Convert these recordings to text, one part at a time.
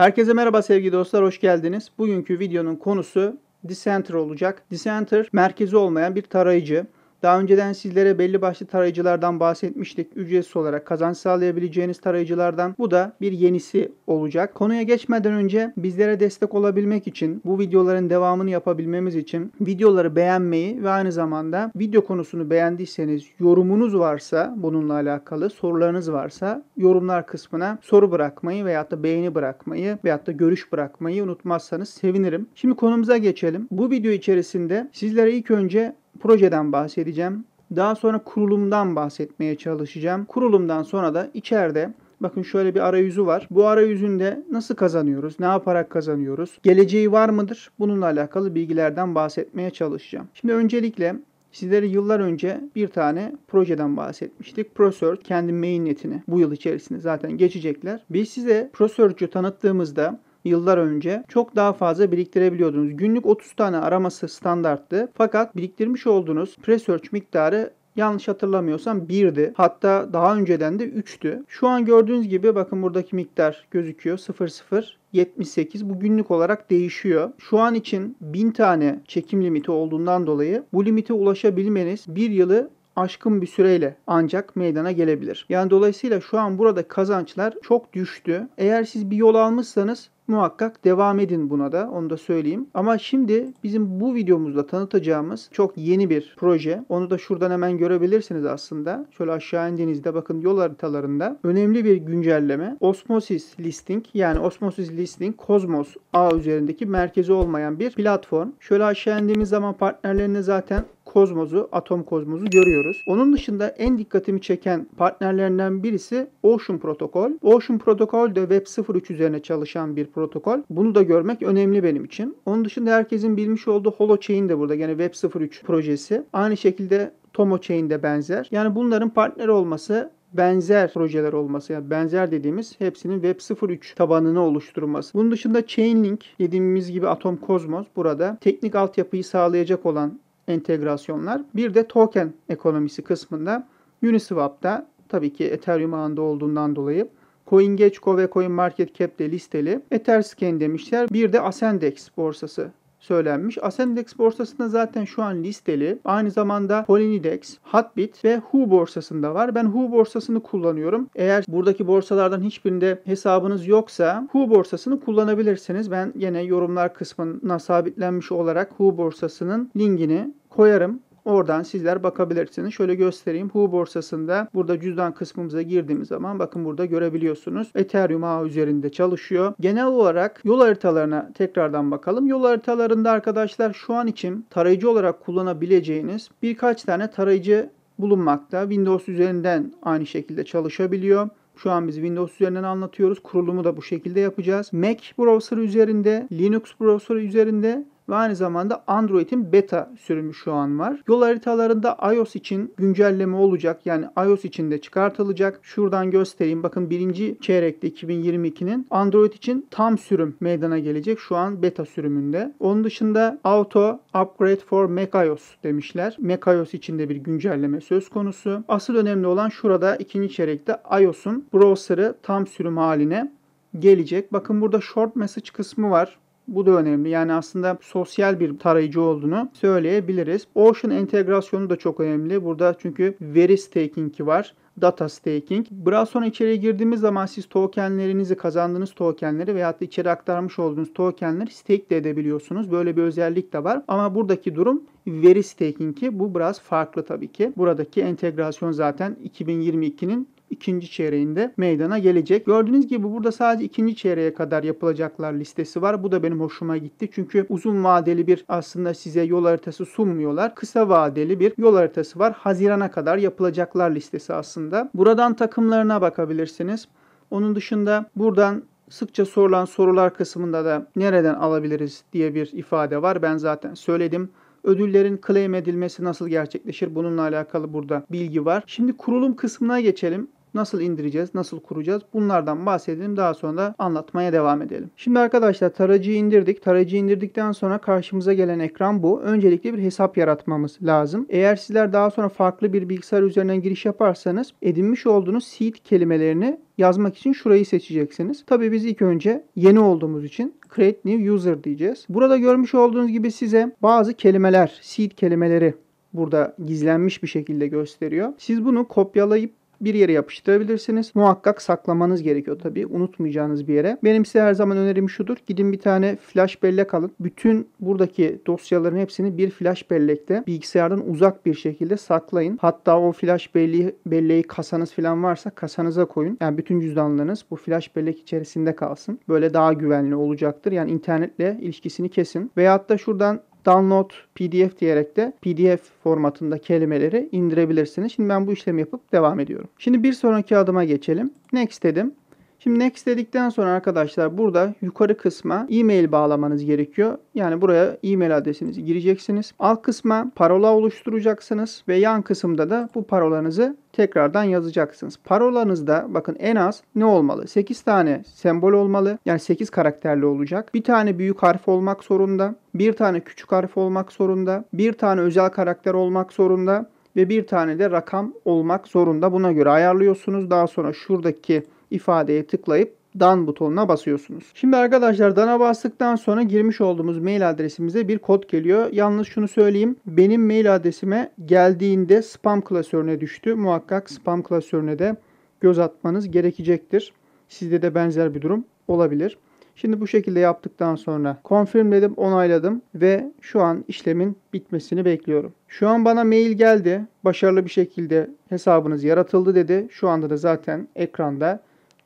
Herkese merhaba sevgili dostlar, hoş geldiniz. Bugünkü videonun konusu Dissenter olacak. Dissenter merkezi olmayan bir tarayıcı. Daha önceden sizlere belli başlı tarayıcılardan bahsetmiştik. Ücretsiz olarak kazanç sağlayabileceğiniz tarayıcılardan. Bu da bir yenisi olacak. Konuya geçmeden önce bizlere destek olabilmek için bu videoların devamını yapabilmemiz için videoları beğenmeyi ve aynı zamanda video konusunu beğendiyseniz yorumunuz varsa bununla alakalı sorularınız varsa yorumlar kısmına soru bırakmayı veyahut da beğeni bırakmayı veyahut da görüş bırakmayı unutmazsanız sevinirim. Şimdi konumuza geçelim. Bu video içerisinde sizlere ilk önce projeden bahsedeceğim. Daha sonra kurulumdan bahsetmeye çalışacağım. Kurulumdan sonra da içeride Bakın şöyle bir arayüzü var. Bu arayüzünde nasıl kazanıyoruz? Ne yaparak kazanıyoruz? Geleceği var mıdır? Bununla alakalı bilgilerden bahsetmeye çalışacağım. Şimdi öncelikle Sizlere yıllar önce bir tane projeden bahsetmiştik. ProSearch kendi mainnetini bu yıl içerisinde zaten geçecekler. Biz size ProSearch'ü tanıttığımızda yıllar önce çok daha fazla biriktirebiliyordunuz. Günlük 30 tane araması standarttı. Fakat biriktirmiş olduğunuz pre-search miktarı Yanlış hatırlamıyorsam 1'di. Hatta daha önceden de 3'tü. Şu an gördüğünüz gibi bakın buradaki miktar gözüküyor. 00 78 bu günlük olarak değişiyor. Şu an için 1000 tane çekim limiti olduğundan dolayı bu limite ulaşabilmeniz bir yılı aşkın bir süreyle ancak meydana gelebilir. Yani dolayısıyla şu an burada kazançlar çok düştü. Eğer siz bir yol almışsanız Muhakkak devam edin buna da onu da söyleyeyim. Ama şimdi bizim bu videomuzda tanıtacağımız çok yeni bir proje. Onu da şuradan hemen görebilirsiniz aslında. Şöyle aşağı indiğinizde bakın yol haritalarında önemli bir güncelleme. Osmosis Listing yani Osmosis Listing Cosmos A üzerindeki merkezi olmayan bir platform. Şöyle aşağı indiğimiz zaman partnerlerine zaten kozmozu, atom kozmozu görüyoruz. Onun dışında en dikkatimi çeken partnerlerinden birisi Ocean Protocol. Ocean Protocol de Web 03 üzerine çalışan bir proje protokol. Bunu da görmek önemli benim için. Onun dışında herkesin bilmiş olduğu Holochain de burada. Yani Web 03 projesi. Aynı şekilde Tomochain de benzer. Yani bunların partner olması benzer projeler olması yani benzer dediğimiz hepsinin Web 03 tabanını oluşturması. Bunun dışında Chainlink dediğimiz gibi Atom Kozmos burada teknik altyapıyı sağlayacak olan entegrasyonlar. Bir de token ekonomisi kısmında Uniswap'ta tabii ki Ethereum ağında olduğundan dolayı CoinGecko ve CoinMarketCap'te listeli. Etherscan demişler. Bir de Ascendex borsası söylenmiş. Ascendex borsasında zaten şu an listeli. Aynı zamanda Polinidex, Hotbit ve Hu borsasında var. Ben Hu borsasını kullanıyorum. Eğer buradaki borsalardan hiçbirinde hesabınız yoksa Hu borsasını kullanabilirsiniz. Ben yine yorumlar kısmına sabitlenmiş olarak Hu borsasının linkini koyarım. Oradan sizler bakabilirsiniz. Şöyle göstereyim. Hu borsasında burada cüzdan kısmımıza girdiğimiz zaman bakın burada görebiliyorsunuz. Ethereum ağ üzerinde çalışıyor. Genel olarak yol haritalarına tekrardan bakalım. Yol haritalarında arkadaşlar şu an için tarayıcı olarak kullanabileceğiniz birkaç tane tarayıcı bulunmakta. Windows üzerinden aynı şekilde çalışabiliyor. Şu an biz Windows üzerinden anlatıyoruz. Kurulumu da bu şekilde yapacağız. Mac browser üzerinde, Linux browser üzerinde ve aynı zamanda Android'in beta sürümü şu an var. Yol haritalarında iOS için güncelleme olacak. Yani iOS için de çıkartılacak. Şuradan göstereyim. Bakın birinci çeyrekte 2022'nin Android için tam sürüm meydana gelecek. Şu an beta sürümünde. Onun dışında Auto Upgrade for macOS demişler. macOS için de bir güncelleme söz konusu. Asıl önemli olan şurada ikinci çeyrekte iOS'un browser'ı tam sürüm haline gelecek. Bakın burada short message kısmı var. Bu da önemli. Yani aslında sosyal bir tarayıcı olduğunu söyleyebiliriz. Ocean entegrasyonu da çok önemli. Burada çünkü veri staking'i var data staking. Biraz sonra içeriye girdiğimiz zaman siz tokenlerinizi, kazandığınız tokenleri veyahut da içeri aktarmış olduğunuz tokenleri stake de edebiliyorsunuz. Böyle bir özellik de var. Ama buradaki durum veri stakingi. Bu biraz farklı tabii ki. Buradaki entegrasyon zaten 2022'nin ikinci çeyreğinde meydana gelecek. Gördüğünüz gibi burada sadece ikinci çeyreğe kadar yapılacaklar listesi var. Bu da benim hoşuma gitti. Çünkü uzun vadeli bir aslında size yol haritası sunmuyorlar. Kısa vadeli bir yol haritası var. Hazirana kadar yapılacaklar listesi aslında. Buradan takımlarına bakabilirsiniz. Onun dışında buradan sıkça sorulan sorular kısmında da nereden alabiliriz diye bir ifade var. Ben zaten söyledim. Ödüllerin claim edilmesi nasıl gerçekleşir? Bununla alakalı burada bilgi var. Şimdi kurulum kısmına geçelim. Nasıl indireceğiz, nasıl kuracağız? Bunlardan bahsedelim. Daha sonra anlatmaya devam edelim. Şimdi arkadaşlar tarayıcıyı indirdik. Tarayıcıyı indirdikten sonra karşımıza gelen ekran bu. Öncelikle bir hesap yaratmamız lazım. Eğer sizler daha sonra farklı bir bilgisayar üzerinden giriş yaparsanız edinmiş olduğunuz seed kelimelerini yazmak için şurayı seçeceksiniz. Tabi biz ilk önce yeni olduğumuz için create new user diyeceğiz. Burada görmüş olduğunuz gibi size bazı kelimeler, seed kelimeleri burada gizlenmiş bir şekilde gösteriyor. Siz bunu kopyalayıp bir yere yapıştırabilirsiniz. Muhakkak saklamanız gerekiyor tabii. Unutmayacağınız bir yere. Benim size her zaman önerim şudur. Gidin bir tane flash bellek alın. Bütün buradaki dosyaların hepsini bir flash bellekte bilgisayardan uzak bir şekilde saklayın. Hatta o flash belleği, belleği kasanız falan varsa kasanıza koyun. Yani bütün cüzdanlarınız bu flash bellek içerisinde kalsın. Böyle daha güvenli olacaktır. Yani internetle ilişkisini kesin. Veyahut da şuradan download pdf diyerek de pdf formatında kelimeleri indirebilirsiniz. Şimdi ben bu işlemi yapıp devam ediyorum. Şimdi bir sonraki adıma geçelim. Next dedim. Şimdi next dedikten sonra arkadaşlar burada yukarı kısma e-mail bağlamanız gerekiyor. Yani buraya e-mail adresinizi gireceksiniz. Alt kısma parola oluşturacaksınız ve yan kısımda da bu parolanızı tekrardan yazacaksınız. Parolanızda bakın en az ne olmalı? 8 tane sembol olmalı. Yani 8 karakterli olacak. Bir tane büyük harf olmak zorunda. Bir tane küçük harf olmak zorunda. Bir tane özel karakter olmak zorunda. Ve bir tane de rakam olmak zorunda. Buna göre ayarlıyorsunuz. Daha sonra şuradaki ifadeye tıklayıp Dan butonuna basıyorsunuz. Şimdi arkadaşlar Dan'a bastıktan sonra girmiş olduğumuz mail adresimize bir kod geliyor. Yalnız şunu söyleyeyim. Benim mail adresime geldiğinde spam klasörüne düştü. Muhakkak spam klasörüne de göz atmanız gerekecektir. Sizde de benzer bir durum olabilir. Şimdi bu şekilde yaptıktan sonra confirm onayladım ve şu an işlemin bitmesini bekliyorum. Şu an bana mail geldi. Başarılı bir şekilde hesabınız yaratıldı dedi. Şu anda da zaten ekranda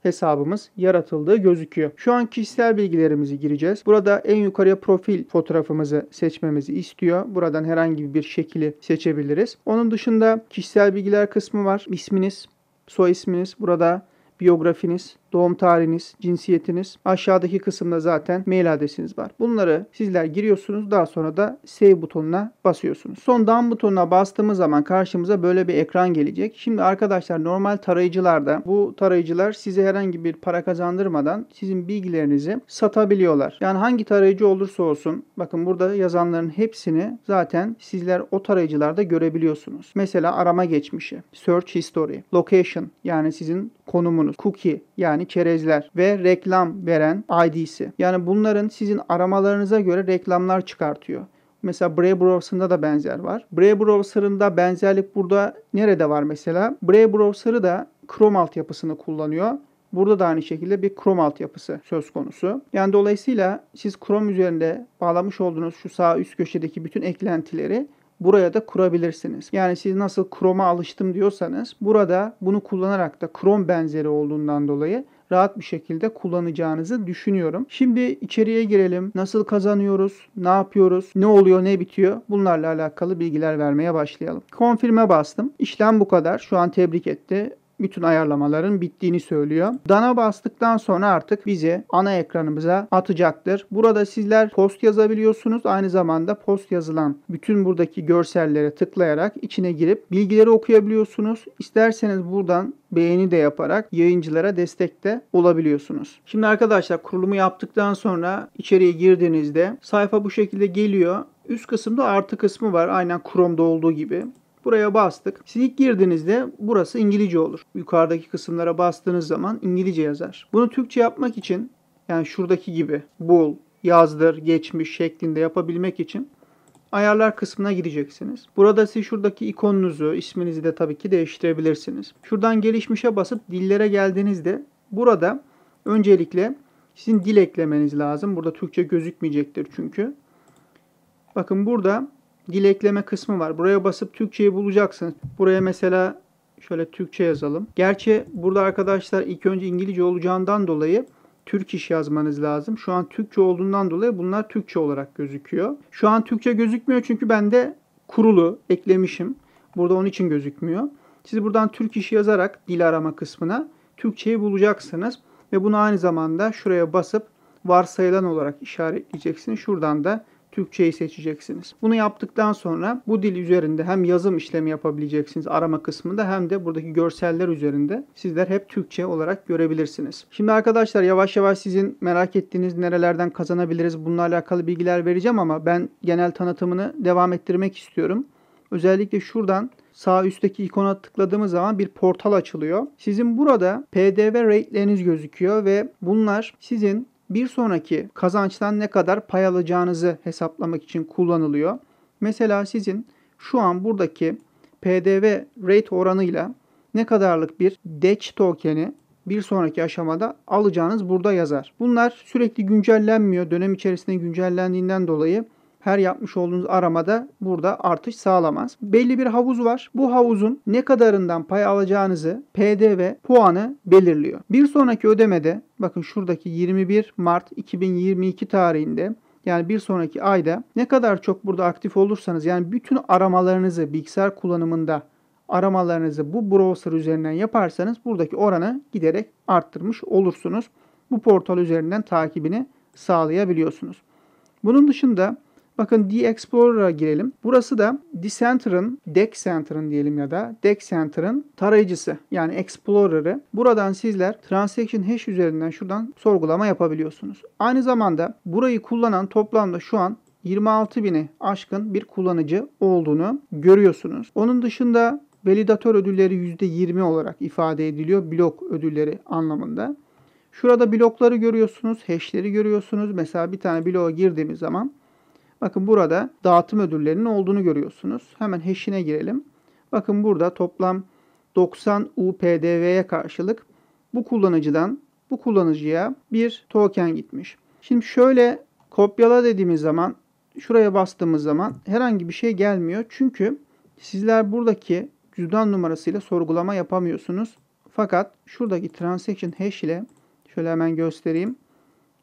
hesabımız yaratıldığı gözüküyor. Şu an kişisel bilgilerimizi gireceğiz. Burada en yukarıya profil fotoğrafımızı seçmemizi istiyor. Buradan herhangi bir şekli seçebiliriz. Onun dışında kişisel bilgiler kısmı var. İsminiz, soy isminiz, burada biyografiniz, doğum tarihiniz, cinsiyetiniz. Aşağıdaki kısımda zaten mail adresiniz var. Bunları sizler giriyorsunuz. Daha sonra da save butonuna basıyorsunuz. Son down butonuna bastığımız zaman karşımıza böyle bir ekran gelecek. Şimdi arkadaşlar normal tarayıcılarda bu tarayıcılar size herhangi bir para kazandırmadan sizin bilgilerinizi satabiliyorlar. Yani hangi tarayıcı olursa olsun bakın burada yazanların hepsini zaten sizler o tarayıcılarda görebiliyorsunuz. Mesela arama geçmişi, search history, location yani sizin konumunuz, cookie yani yani çerezler ve reklam veren ID'si. Yani bunların sizin aramalarınıza göre reklamlar çıkartıyor. Mesela Brave Browser'ında da benzer var. Brave Browser'ında benzerlik burada nerede var mesela? Brave Browser'ı da Chrome altyapısını kullanıyor. Burada da aynı şekilde bir Chrome altyapısı söz konusu. Yani dolayısıyla siz Chrome üzerinde bağlamış olduğunuz şu sağ üst köşedeki bütün eklentileri buraya da kurabilirsiniz. Yani siz nasıl Chrome'a alıştım diyorsanız burada bunu kullanarak da Chrome benzeri olduğundan dolayı rahat bir şekilde kullanacağınızı düşünüyorum. Şimdi içeriye girelim. Nasıl kazanıyoruz? Ne yapıyoruz? Ne oluyor? Ne bitiyor? Bunlarla alakalı bilgiler vermeye başlayalım. Konfirme bastım. İşlem bu kadar. Şu an tebrik etti bütün ayarlamaların bittiğini söylüyor. Dana bastıktan sonra artık bizi ana ekranımıza atacaktır. Burada sizler post yazabiliyorsunuz. Aynı zamanda post yazılan bütün buradaki görsellere tıklayarak içine girip bilgileri okuyabiliyorsunuz. İsterseniz buradan beğeni de yaparak yayıncılara destek de olabiliyorsunuz. Şimdi arkadaşlar kurulumu yaptıktan sonra içeriye girdiğinizde sayfa bu şekilde geliyor. Üst kısımda artı kısmı var. Aynen Chrome'da olduğu gibi. Buraya bastık. Siz ilk girdiğinizde burası İngilizce olur. Yukarıdaki kısımlara bastığınız zaman İngilizce yazar. Bunu Türkçe yapmak için yani şuradaki gibi bul, yazdır, geçmiş şeklinde yapabilmek için ayarlar kısmına gideceksiniz. Burada siz şuradaki ikonunuzu, isminizi de tabii ki değiştirebilirsiniz. Şuradan gelişmişe basıp dillere geldiğinizde burada öncelikle sizin dil eklemeniz lazım. Burada Türkçe gözükmeyecektir çünkü. Bakın burada dilekleme kısmı var. Buraya basıp Türkçeyi bulacaksınız. Buraya mesela şöyle Türkçe yazalım. Gerçi burada arkadaşlar ilk önce İngilizce olacağından dolayı Türk iş yazmanız lazım. Şu an Türkçe olduğundan dolayı bunlar Türkçe olarak gözüküyor. Şu an Türkçe gözükmüyor çünkü ben de kurulu eklemişim. Burada onun için gözükmüyor. Siz buradan Türk işi yazarak dil arama kısmına Türkçeyi bulacaksınız. Ve bunu aynı zamanda şuraya basıp varsayılan olarak işaretleyeceksiniz. Şuradan da Türkçeyi seçeceksiniz. Bunu yaptıktan sonra bu dil üzerinde hem yazım işlemi yapabileceksiniz arama kısmında hem de buradaki görseller üzerinde sizler hep Türkçe olarak görebilirsiniz. Şimdi arkadaşlar yavaş yavaş sizin merak ettiğiniz nerelerden kazanabiliriz bununla alakalı bilgiler vereceğim ama ben genel tanıtımını devam ettirmek istiyorum. Özellikle şuradan sağ üstteki ikona tıkladığımız zaman bir portal açılıyor. Sizin burada PDV rate'leriniz gözüküyor ve bunlar sizin bir sonraki kazançtan ne kadar pay alacağınızı hesaplamak için kullanılıyor. Mesela sizin şu an buradaki PDV rate oranıyla ne kadarlık bir DEC tokeni bir sonraki aşamada alacağınız burada yazar. Bunlar sürekli güncellenmiyor. Dönem içerisinde güncellendiğinden dolayı her yapmış olduğunuz aramada burada artış sağlamaz. Belli bir havuz var. Bu havuzun ne kadarından pay alacağınızı PDV puanı belirliyor. Bir sonraki ödemede bakın şuradaki 21 Mart 2022 tarihinde yani bir sonraki ayda ne kadar çok burada aktif olursanız yani bütün aramalarınızı bilgisayar kullanımında aramalarınızı bu browser üzerinden yaparsanız buradaki oranı giderek arttırmış olursunuz. Bu portal üzerinden takibini sağlayabiliyorsunuz. Bunun dışında Bakın D-Explorer'a girelim. Burası da Decenter'ın, Decenter'ın diyelim ya da Decenter'ın tarayıcısı yani Explorer'ı. Buradan sizler Transaction Hash üzerinden şuradan sorgulama yapabiliyorsunuz. Aynı zamanda burayı kullanan toplamda şu an 26 bini aşkın bir kullanıcı olduğunu görüyorsunuz. Onun dışında validatör ödülleri %20 olarak ifade ediliyor blok ödülleri anlamında. Şurada blokları görüyorsunuz, hash'leri görüyorsunuz. Mesela bir tane bloğa girdiğimiz zaman Bakın burada dağıtım ödüllerinin olduğunu görüyorsunuz. Hemen hash'ine girelim. Bakın burada toplam 90 UPDV'ye karşılık bu kullanıcıdan bu kullanıcıya bir token gitmiş. Şimdi şöyle kopyala dediğimiz zaman şuraya bastığımız zaman herhangi bir şey gelmiyor. Çünkü sizler buradaki cüzdan numarasıyla sorgulama yapamıyorsunuz. Fakat şuradaki transaction hash ile şöyle hemen göstereyim.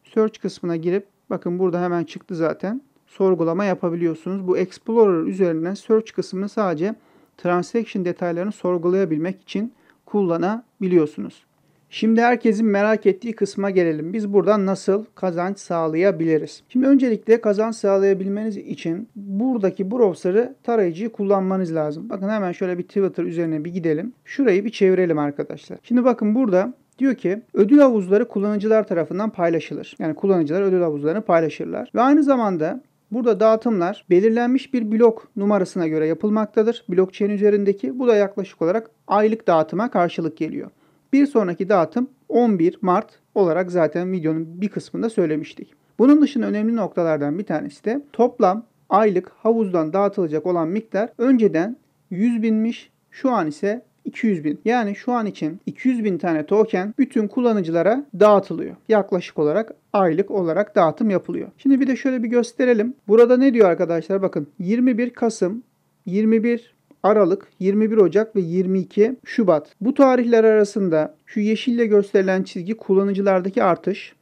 Search kısmına girip bakın burada hemen çıktı zaten sorgulama yapabiliyorsunuz. Bu Explorer üzerinden search kısmını sadece transaction detaylarını sorgulayabilmek için kullanabiliyorsunuz. Şimdi herkesin merak ettiği kısma gelelim. Biz buradan nasıl kazanç sağlayabiliriz? Şimdi öncelikle kazanç sağlayabilmeniz için buradaki browser'ı tarayıcıyı kullanmanız lazım. Bakın hemen şöyle bir Twitter üzerine bir gidelim. Şurayı bir çevirelim arkadaşlar. Şimdi bakın burada Diyor ki ödül havuzları kullanıcılar tarafından paylaşılır. Yani kullanıcılar ödül havuzlarını paylaşırlar. Ve aynı zamanda Burada dağıtımlar belirlenmiş bir blok numarasına göre yapılmaktadır. Blockchain üzerindeki bu da yaklaşık olarak aylık dağıtıma karşılık geliyor. Bir sonraki dağıtım 11 Mart olarak zaten videonun bir kısmında söylemiştik. Bunun dışında önemli noktalardan bir tanesi de toplam aylık havuzdan dağıtılacak olan miktar önceden 100 binmiş şu an ise 200 bin. Yani şu an için 200 bin tane token bütün kullanıcılara dağıtılıyor. Yaklaşık olarak aylık olarak dağıtım yapılıyor. Şimdi bir de şöyle bir gösterelim. Burada ne diyor arkadaşlar? Bakın 21 Kasım, 21 Aralık, 21 Ocak ve 22 Şubat. Bu tarihler arasında şu yeşille gösterilen çizgi kullanıcılardaki artış.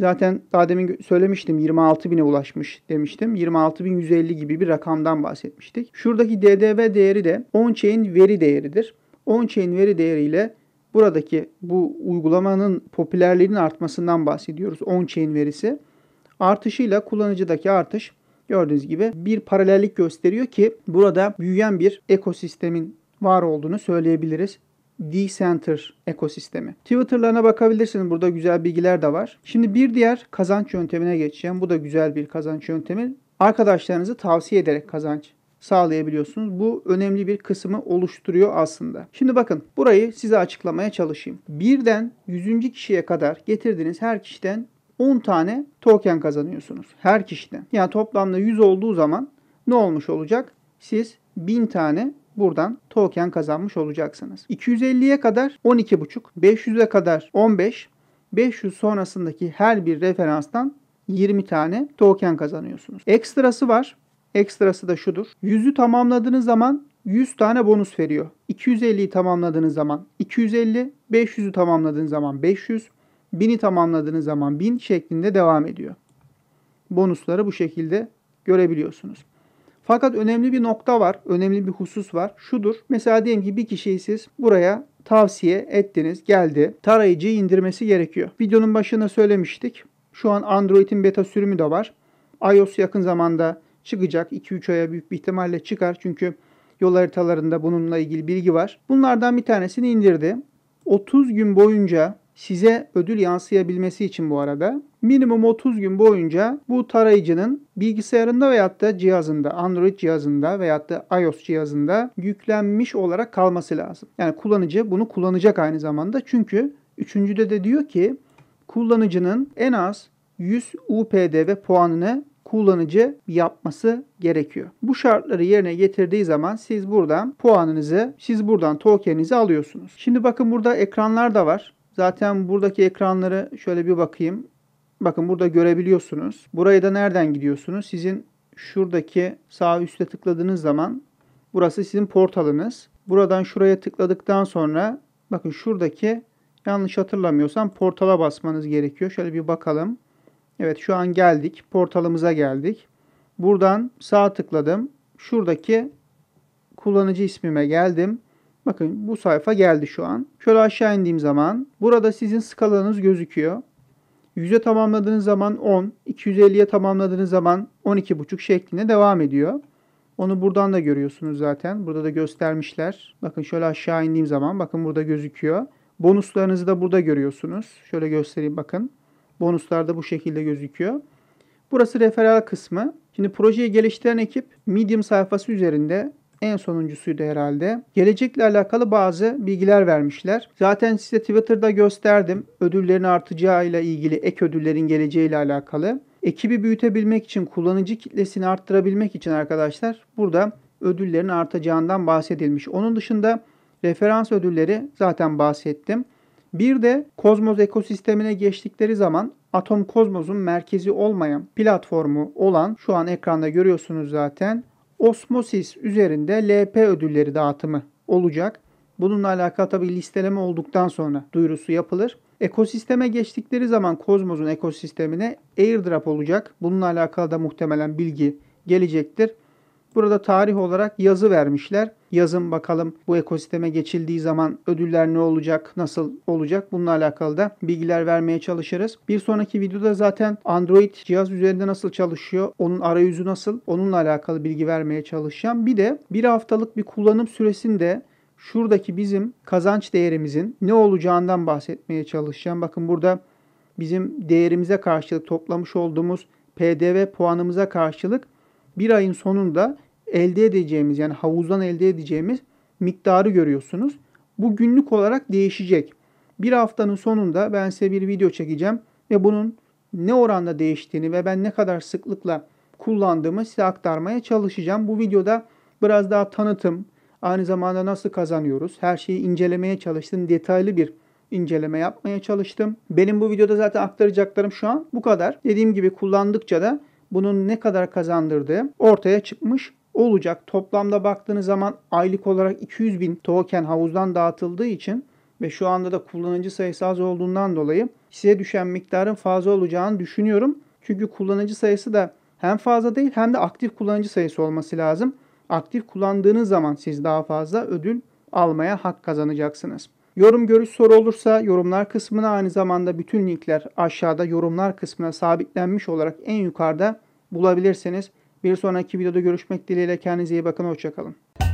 Zaten daha demin söylemiştim bin'e ulaşmış demiştim. 26.150 gibi bir rakamdan bahsetmiştik. Şuradaki DDV değeri de on chain veri değeridir on-chain veri değeriyle buradaki bu uygulamanın popülerliğinin artmasından bahsediyoruz. On-chain verisi artışıyla kullanıcıdaki artış gördüğünüz gibi bir paralellik gösteriyor ki burada büyüyen bir ekosistemin var olduğunu söyleyebiliriz. d ekosistemi. Twitter'larına bakabilirsiniz. Burada güzel bilgiler de var. Şimdi bir diğer kazanç yöntemine geçeceğim. Bu da güzel bir kazanç yöntemi. Arkadaşlarınızı tavsiye ederek kazanç sağlayabiliyorsunuz. Bu önemli bir kısmı oluşturuyor aslında. Şimdi bakın burayı size açıklamaya çalışayım. Birden 100. kişiye kadar getirdiğiniz her kişiden 10 tane token kazanıyorsunuz. Her kişiden. Yani toplamda 100 olduğu zaman ne olmuş olacak? Siz 1000 tane buradan token kazanmış olacaksınız. 250'ye kadar 12,5, 500'e kadar 15, 500 sonrasındaki her bir referanstan 20 tane token kazanıyorsunuz. Ekstrası var. Ekstrası da şudur. 100'ü tamamladığınız zaman 100 tane bonus veriyor. 250'yi tamamladığınız zaman 250, 500'ü tamamladığınız zaman 500, 1000'i tamamladığınız zaman 1000 şeklinde devam ediyor. Bonusları bu şekilde görebiliyorsunuz. Fakat önemli bir nokta var, önemli bir husus var. Şudur. Mesela diyelim ki bir kişiyi siz buraya tavsiye ettiniz, geldi. Tarayıcıyı indirmesi gerekiyor. Videonun başında söylemiştik. Şu an Android'in beta sürümü de var. iOS yakın zamanda çıkacak. 2-3 aya büyük bir ihtimalle çıkar. Çünkü yol haritalarında bununla ilgili bilgi var. Bunlardan bir tanesini indirdi. 30 gün boyunca size ödül yansıyabilmesi için bu arada minimum 30 gün boyunca bu tarayıcının bilgisayarında veyahut da cihazında, Android cihazında veyahut da iOS cihazında yüklenmiş olarak kalması lazım. Yani kullanıcı bunu kullanacak aynı zamanda. Çünkü üçüncüde de diyor ki kullanıcının en az 100 UPD ve puanını kullanıcı yapması gerekiyor. Bu şartları yerine getirdiği zaman siz buradan puanınızı, siz buradan tokeninizi alıyorsunuz. Şimdi bakın burada ekranlar da var. Zaten buradaki ekranları şöyle bir bakayım. Bakın burada görebiliyorsunuz. Burayı da nereden gidiyorsunuz? Sizin şuradaki sağ üstte tıkladığınız zaman burası sizin portalınız. Buradan şuraya tıkladıktan sonra bakın şuradaki yanlış hatırlamıyorsam portala basmanız gerekiyor. Şöyle bir bakalım. Evet şu an geldik. Portalımıza geldik. Buradan sağ tıkladım. Şuradaki kullanıcı ismime geldim. Bakın bu sayfa geldi şu an. Şöyle aşağı indiğim zaman burada sizin skalanız gözüküyor. 100'e tamamladığınız zaman 10, 250'ye tamamladığınız zaman 12,5 şeklinde devam ediyor. Onu buradan da görüyorsunuz zaten. Burada da göstermişler. Bakın şöyle aşağı indiğim zaman bakın burada gözüküyor. Bonuslarınızı da burada görüyorsunuz. Şöyle göstereyim bakın. Bonuslarda bu şekilde gözüküyor. Burası referal kısmı. Şimdi projeyi geliştiren ekip Medium sayfası üzerinde en sonuncusuydu herhalde. Gelecekle alakalı bazı bilgiler vermişler. Zaten size Twitter'da gösterdim. Ödüllerin artacağıyla ilgili ek ödüllerin geleceğiyle alakalı. Ekibi büyütebilmek için, kullanıcı kitlesini arttırabilmek için arkadaşlar burada ödüllerin artacağından bahsedilmiş. Onun dışında referans ödülleri zaten bahsettim. Bir de kozmos ekosistemine geçtikleri zaman Atom Kozmos'un merkezi olmayan platformu olan şu an ekranda görüyorsunuz zaten Osmosis üzerinde LP ödülleri dağıtımı olacak. Bununla alakalı tabi listeleme olduktan sonra duyurusu yapılır. Ekosisteme geçtikleri zaman Kozmos'un ekosistemine airdrop olacak. Bununla alakalı da muhtemelen bilgi gelecektir. Burada tarih olarak yazı vermişler. Yazın bakalım bu ekosisteme geçildiği zaman ödüller ne olacak, nasıl olacak bununla alakalı da bilgiler vermeye çalışırız. Bir sonraki videoda zaten Android cihaz üzerinde nasıl çalışıyor, onun arayüzü nasıl onunla alakalı bilgi vermeye çalışacağım. Bir de bir haftalık bir kullanım süresinde şuradaki bizim kazanç değerimizin ne olacağından bahsetmeye çalışacağım. Bakın burada bizim değerimize karşılık toplamış olduğumuz PDV puanımıza karşılık bir ayın sonunda elde edeceğimiz yani havuzdan elde edeceğimiz miktarı görüyorsunuz. Bu günlük olarak değişecek. Bir haftanın sonunda ben size bir video çekeceğim ve bunun ne oranda değiştiğini ve ben ne kadar sıklıkla kullandığımı size aktarmaya çalışacağım. Bu videoda biraz daha tanıtım, aynı zamanda nasıl kazanıyoruz, her şeyi incelemeye çalıştım, detaylı bir inceleme yapmaya çalıştım. Benim bu videoda zaten aktaracaklarım şu an bu kadar. Dediğim gibi kullandıkça da bunun ne kadar kazandırdığı ortaya çıkmış olacak. Toplamda baktığınız zaman aylık olarak 200 bin token havuzdan dağıtıldığı için ve şu anda da kullanıcı sayısı az olduğundan dolayı size düşen miktarın fazla olacağını düşünüyorum. Çünkü kullanıcı sayısı da hem fazla değil hem de aktif kullanıcı sayısı olması lazım. Aktif kullandığınız zaman siz daha fazla ödül almaya hak kazanacaksınız. Yorum görüş soru olursa yorumlar kısmına aynı zamanda bütün linkler aşağıda yorumlar kısmına sabitlenmiş olarak en yukarıda bulabilirsiniz. Bir sonraki videoda görüşmek dileğiyle kendinize iyi bakın. Hoşçakalın.